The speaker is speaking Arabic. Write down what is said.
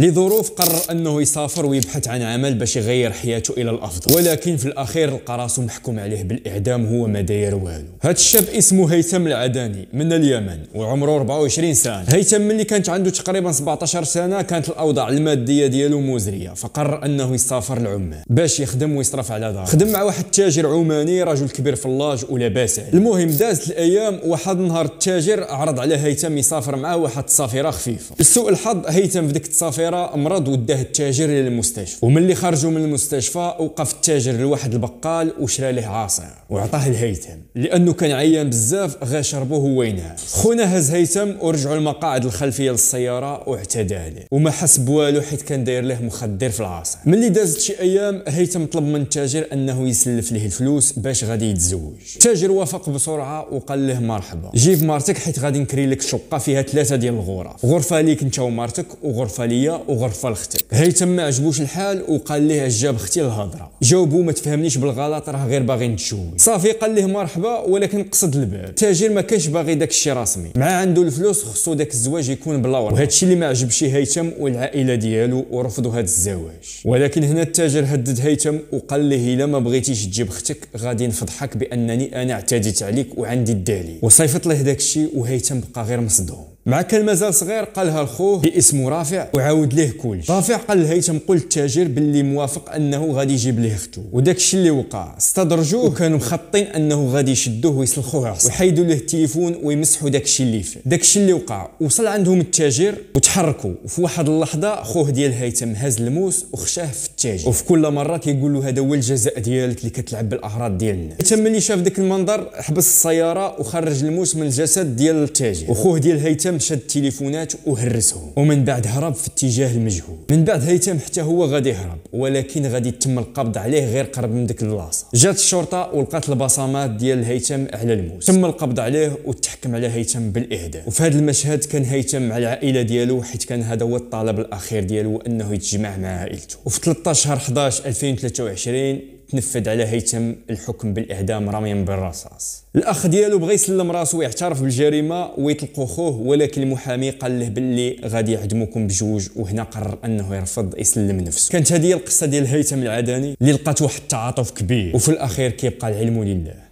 لظروف قرر أنه يسافر ويبحث عن عمل باش يغير حياته إلى الأفضل ولكن في الأخير لقى راسو محكوم عليه بالإعدام هو ما داير والو هاد الشاب اسمه هيثم العداني من اليمن وعمره 24 سنة هيثم ملي كانت عنده تقريبا 17 سنة كانت الأوضاع المادية ديالو مزرية فقرر أنه يسافر لعمان باش يخدم ويصرف على داره خدم مع واحد التاجر عماني رجل كبير في اللاج ولاباس عليه المهم دازت الأيام واحد النهار التاجر عرض على هيثم يسافر معاه واحد السفيرة خفيفة لسوء الحظ هيثم في ديك السفيرة الكاميرا مرض وداه التاجر للمستشفى وملي خرجوا من المستشفى وقف التاجر لواحد البقال وشرى له عصير وعطاه لهيثم لانه كان عيان بزاف غا شربو هو ينعس خونا هز هيثم ورجعوا المقاعد الخلفيه للسياره واعتدى عليه وما حس بوالو حيت كان داير له مخدر في العصير ملي دازت شي ايام هيثم طلب من التاجر انه يسلف له الفلوس باش غادي يتزوج التاجر وافق بسرعه وقال له مرحبا جيب مرتك حيت غادي نكري لك شقه فيها ثلاثه ديال الغرف غرفه ليك انت ومرتك وغرفه ليا وغرفه لختي هيثم ما عجبوش الحال وقال ليه جاب اختي الهضره جاوبو ما تفهمنيش بالغلط راه غير باغي نتشوي صافي قال ليه مرحبا ولكن قصد البال التاجر ما كانش باغي داك الشيء رسمي مع عنده الفلوس خصو داك الزواج يكون بلا ورق وهذا الشيء اللي ما عجبش هيثم والعائله ديالو ورفضوا هذا الزواج ولكن هنا التاجر هدد هيثم وقال ليه الا ما بغيتيش تجيب اختك غادي نفضحك بانني انا اعتديت عليك وعندي الدليل وصيفط ليه داك الشيء وهيثم بقى غير مصدوم مع كان مازال صغير قالها لخوه باسمه رافع وعاود ليه كلشي رافع قال لهيثم قول التاجر باللي موافق انه غادي يجيب ليه اختو وداكشي اللي وقع استدرجوه وكانوا مخطين انه غادي يشدوه ويسلخوه عصا ويحيدوا ليه التليفون ويمسحوا داكشي اللي فيه داكشي اللي وقع وصل عندهم التاجر وتحركوا وفي واحد اللحظه خوه ديال هيثم هز الموس وخشاه في التاجر وفي كل مره كيقول له هذا هو الجزاء ديالك اللي كتلعب بالاعراض ديال الناس هيثم ملي شاف داك المنظر حبس السياره وخرج الموس من الجسد ديال التاجر وخوه ديال هيثم شد التليفونات وهرسهم ومن بعد هرب في اتجاه المجهول من بعد هيتم حتى هو غادي يهرب ولكن غادي يتم القبض عليه غير قرب من ديك البلاصه جات الشرطه ولقات البصمات ديال هيتم على الموس تم القبض عليه وتحكم على هيتم بالاهداء وفي هذا المشهد كان هيتم مع العائله ديالو حيت كان هذا هو الطلب الاخير ديالو انه يتجمع مع عائلته وفي 13 11 2023 تنفذ على هيثم الحكم بالاعدام رميا بالرصاص الاخ ديالو بغى يسلم راسو ويعترف بالجريمه ويطلقوا خوه ولكن المحامي قال له باللي غادي يعدموكم بجوج وهنا قرر انه يرفض يسلم نفسه كانت هذه القصه ديال هيثم العدني اللي لقات واحد التعاطف كبير وفي الاخير كيبقى العلم لله